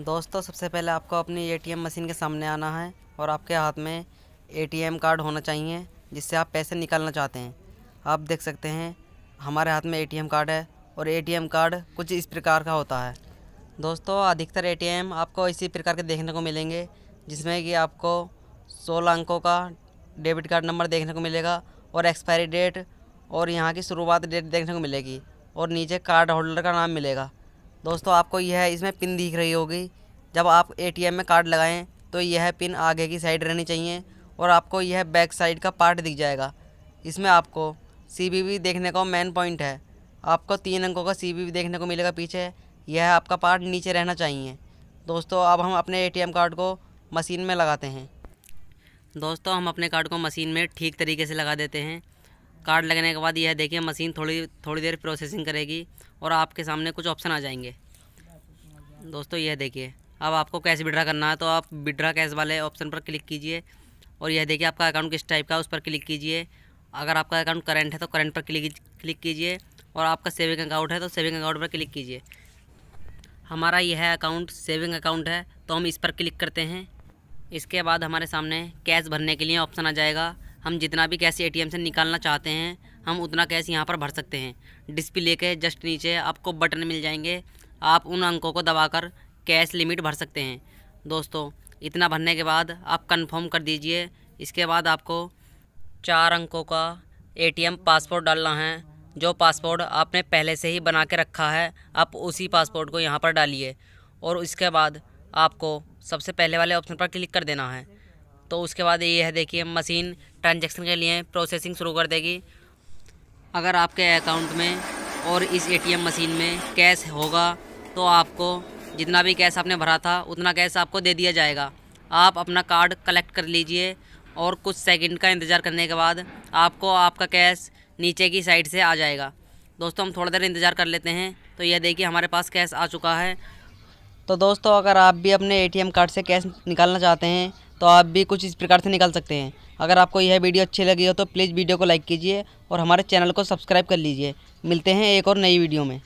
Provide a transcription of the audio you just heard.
दोस्तों सबसे पहले आपको अपनी एटीएम मशीन के सामने आना है और आपके हाथ में एटीएम कार्ड होना चाहिए जिससे आप पैसे निकालना चाहते हैं आप देख सकते हैं हमारे हाथ में एटीएम कार्ड है और एटीएम कार्ड कुछ इस प्रकार का होता है दोस्तों अधिकतर एटीएम आपको इसी प्रकार के देखने को मिलेंगे जिसमें कि आपको सोलह अंकों का डेबिट कार्ड नंबर देखने को मिलेगा और एक्सपायरी डेट और यहाँ की शुरुआत डेट देखने को मिलेगी और नीचे कार्ड होल्डर का नाम मिलेगा दोस्तों आपको यह इसमें पिन दिख रही होगी जब आप एटीएम में कार्ड लगाएं तो यह पिन आगे की साइड रहनी चाहिए और आपको यह बैक साइड का पार्ट दिख जाएगा इसमें आपको सी देखने का मेन पॉइंट है आपको तीन अंकों का सी देखने को मिलेगा पीछे यह आपका पार्ट नीचे रहना चाहिए दोस्तों अब हम अपने ए कार्ड को मशीन में लगाते हैं दोस्तों हम अपने कार्ड को मशीन में ठीक तरीके से लगा देते हैं कार्ड लगने के बाद यह देखिए मशीन थोड़ी थोड़ी देर प्रोसेसिंग करेगी और आपके सामने कुछ ऑप्शन आ जाएंगे दोस्तों यह देखिए अब आपको कैश विड्रा करना है तो आप विड्रा कैश वाले ऑप्शन पर क्लिक कीजिए और यह देखिए आपका अकाउंट किस टाइप का उस पर क्लिक कीजिए अगर आपका अकाउंट करंट है तो करंट पर क्लिक क्लिक कीजिए और आपका सेविंग अकाउंट है तो सेविंग अकाउंट पर क्लिक कीजिए हमारा यह अकाउंट सेविंग अकाउंट है तो हम इस पर क्लिक करते हैं इसके बाद हमारे सामने कैश भरने के लिए ऑप्शन आ जाएगा हम जितना भी कैश एटीएम से निकालना चाहते हैं हम उतना कैश यहाँ पर भर सकते हैं डिस्प्ले के जस्ट नीचे आपको बटन मिल जाएंगे आप उन अंकों को दबाकर कैश लिमिट भर सकते हैं दोस्तों इतना भरने के बाद आप कंफर्म कर दीजिए इसके बाद आपको चार अंकों का एटीएम पासपोर्ट डालना है जो पासपोर्ट आपने पहले से ही बना के रखा है आप उसी पासपोर्ट को यहाँ पर डालिए और उसके बाद आपको सबसे पहले वाले ऑप्शन पर क्लिक कर देना है तो उसके बाद ये है देखिए मशीन ट्रांजैक्शन के लिए प्रोसेसिंग शुरू कर देगी अगर आपके अकाउंट में और इस एटीएम मशीन में कैश होगा तो आपको जितना भी कैश आपने भरा था उतना कैश आपको दे दिया जाएगा आप अपना कार्ड कलेक्ट कर लीजिए और कुछ सेकंड का इंतज़ार करने के बाद आपको आपका कैश नीचे की साइड से आ जाएगा दोस्तों हम थोड़ा देर इंतज़ार कर लेते हैं तो यह देखिए हमारे पास कैश आ चुका है तो दोस्तों अगर आप भी अपने एटीएम कार्ड से कैश निकालना चाहते हैं तो आप भी कुछ इस प्रकार से निकाल सकते हैं अगर आपको यह वीडियो अच्छी लगी हो तो प्लीज़ वीडियो को लाइक कीजिए और हमारे चैनल को सब्सक्राइब कर लीजिए मिलते हैं एक और नई वीडियो में